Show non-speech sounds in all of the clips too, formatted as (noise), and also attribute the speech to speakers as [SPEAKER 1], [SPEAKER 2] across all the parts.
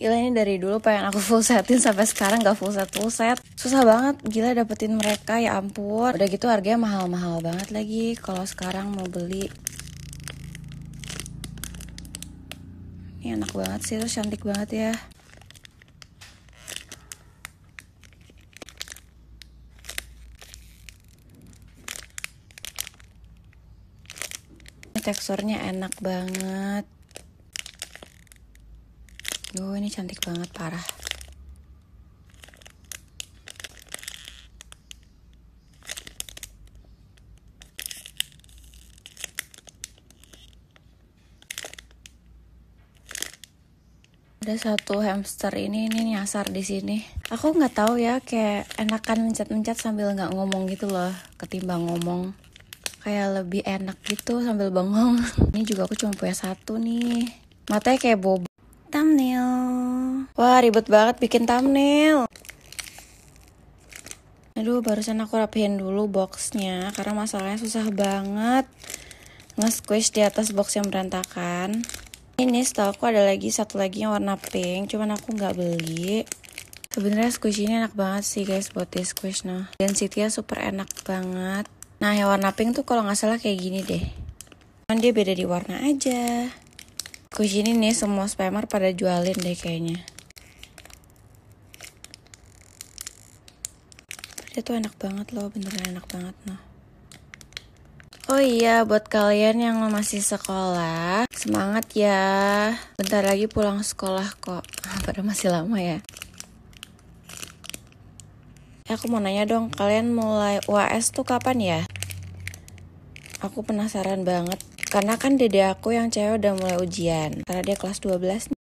[SPEAKER 1] gila ini dari dulu pengen aku full setin sampai sekarang gak full set full set susah banget gila dapetin mereka ya ampun udah gitu harganya mahal-mahal banget lagi kalau sekarang mau beli ini enak banget sih terus cantik banget ya teksturnya enak banget Yo ini cantik banget parah. ada satu hamster ini ini nyasar di sini. Aku nggak tahu ya kayak enakan mencet-mencet sambil nggak ngomong gitu loh ketimbang ngomong. Kayak lebih enak gitu sambil bengong. (laughs) ini juga aku cuma punya satu nih. Matanya kayak boba. Wah, ribet banget bikin thumbnail. Aduh, barusan aku rapihin dulu boxnya karena masalahnya susah banget nge-squish di atas box yang berantakan. Ini setahu aku ada lagi satu lagi yang warna pink, cuman aku nggak beli. Sebenernya squish ini enak banget sih guys buat di squish nah. Density-nya super enak banget. Nah, yang warna pink tuh kalau nggak salah kayak gini deh. Cuman dia beda di warna aja. Squish ini nih semua spammer pada jualin deh kayaknya. itu enak banget loh beneran enak banget nah Oh iya, buat kalian yang masih sekolah, semangat ya. Bentar lagi pulang sekolah kok. Ah, padahal masih lama ya. aku mau nanya dong, kalian mulai UAS tuh kapan ya? Aku penasaran banget. Karena kan dede aku yang cewek udah mulai ujian. Karena dia kelas 12 nih.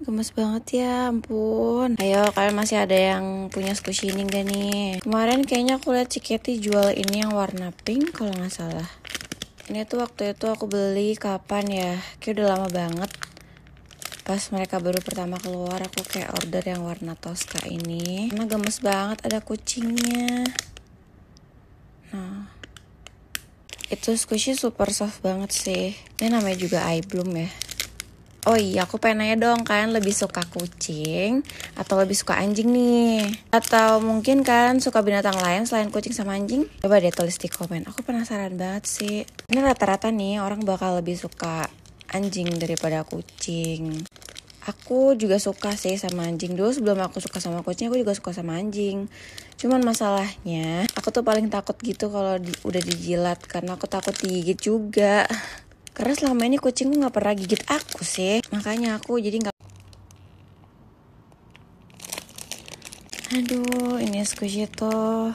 [SPEAKER 1] Gemes banget ya, ampun. Ayo, kalian masih ada yang punya squishy ini gak nih? Kemarin kayaknya aku lihat Ciketi jual ini yang warna pink kalau nggak salah. Ini tuh waktu itu aku beli kapan ya? Kayak udah lama banget. Pas mereka baru pertama keluar, aku kayak order yang warna toska ini. Emang gemes banget ada kucingnya. Nah, itu squishy super soft banget sih. Ini namanya juga eye bloom ya. Oh iya, aku pengen nanya dong, kalian lebih suka kucing atau lebih suka anjing nih? Atau mungkin kan suka binatang lain selain kucing sama anjing? Coba deh tulis di komen, aku penasaran banget sih. Ini rata-rata nih, orang bakal lebih suka anjing daripada kucing. Aku juga suka sih sama anjing Dulu sebelum aku suka sama kucing Aku juga suka sama anjing Cuman masalahnya Aku tuh paling takut gitu kalau udah dijilat Karena aku takut digigit juga (laughs) Karena selama ini kucingku nggak pernah gigit aku sih. Makanya aku jadi nggak. Aduh, ini squishy tuh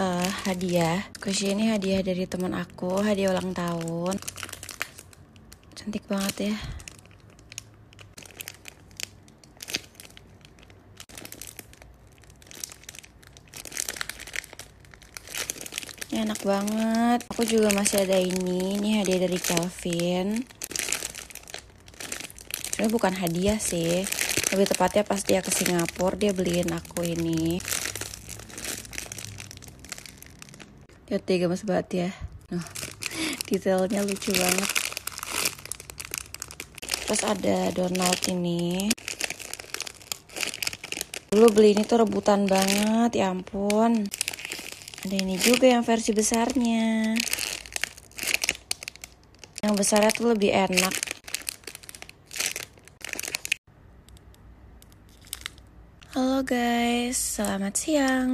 [SPEAKER 1] uh, hadiah. Squishy ini hadiah dari teman aku, hadiah ulang tahun. Cantik banget ya. Ini enak banget. Aku juga masih ada ini. Ini hadiah dari Calvin. Ini bukan hadiah sih. Lebih tepatnya pas dia ke Singapura, dia beliin aku ini. Lihat ya, deh gemes banget ya. Oh, (laughs) detailnya lucu banget. Terus ada Donald ini. Dulu beli ini tuh rebutan banget, ya ampun. Ada ini juga yang versi besarnya. Yang besar tuh lebih enak. Halo guys, selamat siang.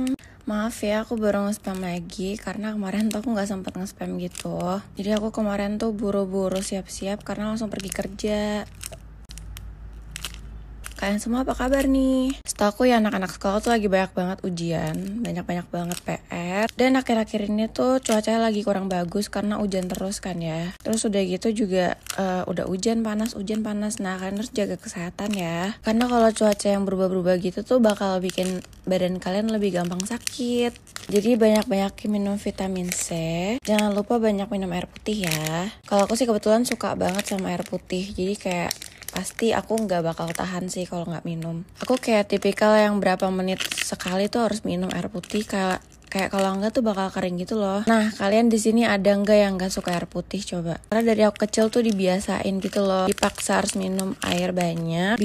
[SPEAKER 1] Maaf ya, aku baru nge-spam lagi karena kemarin tuh aku nggak sempat nge-spam gitu. Jadi aku kemarin tuh buru-buru siap-siap karena langsung pergi kerja. Kalian semua apa kabar nih? Setahu aku ya anak-anak sekolah tuh lagi banyak banget ujian, banyak-banyak banget PR. Dan akhir-akhir ini tuh cuacanya lagi kurang bagus karena hujan terus kan ya. Terus udah gitu juga uh, udah hujan panas, hujan panas. Nah kalian harus jaga kesehatan ya. Karena kalau cuaca yang berubah-berubah gitu tuh bakal bikin badan kalian lebih gampang sakit. Jadi banyak banyak minum vitamin C. Jangan lupa banyak minum air putih ya. Kalau aku sih kebetulan suka banget sama air putih. Jadi kayak pasti aku nggak bakal tahan sih kalau nggak minum aku kayak tipikal yang berapa menit sekali tuh harus minum air putih kayak kayak kalau nggak tuh bakal kering gitu loh. Nah, kalian di sini ada nggak yang nggak suka air putih coba? Karena dari aku kecil tuh dibiasain gitu loh, dipaksa harus minum air banyak.